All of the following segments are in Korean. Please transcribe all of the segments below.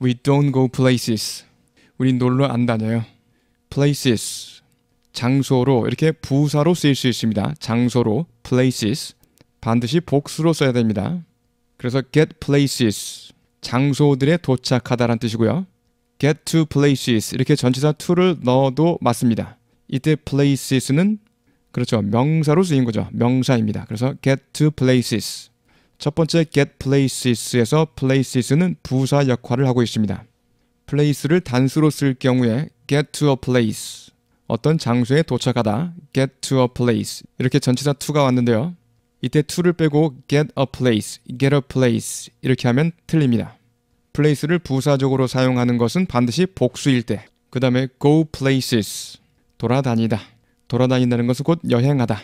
We don't go places. 우린 놀러 안 다녀요. places 장소로 이렇게 부사로 쓰일 수 있습니다. 장소로 places 반드시 복수로 써야 됩니다. 그래서 get places 장소들에 도착하다란 뜻이고요. get to places 이렇게 전치사 to를 넣어도 맞습니다. 이때 places는 그렇죠 명사로 쓰인 거죠. 명사입니다. 그래서 get to places 첫 번째 get places에서 places는 부사 역할을 하고 있습니다. place를 단수로 쓸 경우에 get to a place 어떤 장소에 도착하다 get to a place 이렇게 전치사 to가 왔는데요. 이때 to를 빼고 get a place, get a place 이렇게 하면 틀립니다. place를 부사적으로 사용하는 것은 반드시 복수일 때, 그 다음에 go places, 돌아다니다. 돌아다닌다는 것은 곧 여행하다.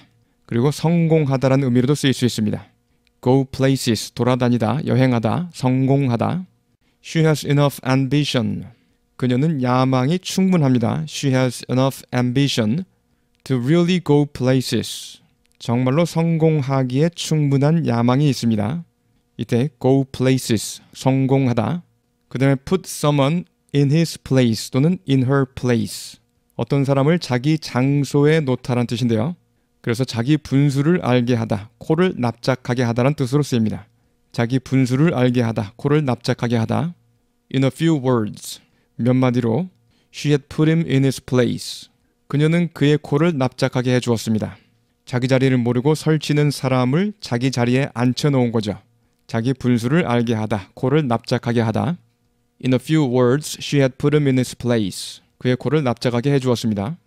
그리고 성공하다라는 의미로도 쓰일 수 있습니다. go places 돌아다니다 여행하다 성공하다 she has enough ambition 그녀는 야망이 충분합니다 she has enough ambition to really go places 정말로 성공하기에 충분한 야망이 있습니다 이때 go places 성공하다 그 다음에 put someone in his place 또는 in her place 어떤 사람을 자기 장소에 놓다란 뜻인데요 그래서 자기 분수를 알게 하다, 코를 납작하게 하다란 뜻으로 쓰입니다. 자기 분수를 알게 하다, 코를 납작하게 하다. In a few words, 몇 마디로 She had put him in his place. 그녀는 그의 코를 납작하게 해주었습니다. 자기 자리를 모르고 설치는 사람을 자기 자리에 앉혀놓은 거죠. 자기 분수를 알게 하다, 코를 납작하게 하다. In a few words, she had put him in his place. 그의 코를 납작하게 해주었습니다.